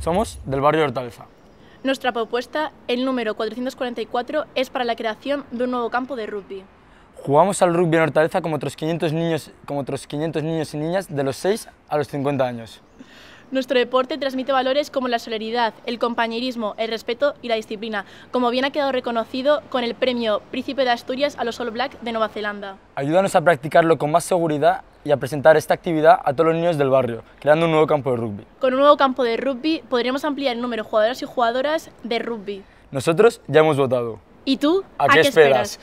Somos del barrio de Hortaleza. Nuestra propuesta, el número 444, es para la creación de un nuevo campo de rugby. Jugamos al rugby en Hortaleza como otros 500 niños, como otros 500 niños y niñas de los 6 a los 50 años. Nuestro deporte transmite valores como la solidaridad, el compañerismo, el respeto y la disciplina, como bien ha quedado reconocido con el premio Príncipe de Asturias a los All Black de Nueva Zelanda. Ayúdanos a practicarlo con más seguridad y a presentar esta actividad a todos los niños del barrio, creando un nuevo campo de rugby. Con un nuevo campo de rugby podríamos ampliar el número de jugadores y jugadoras de rugby. Nosotros ya hemos votado. ¿Y tú? ¿A, qué, esperas?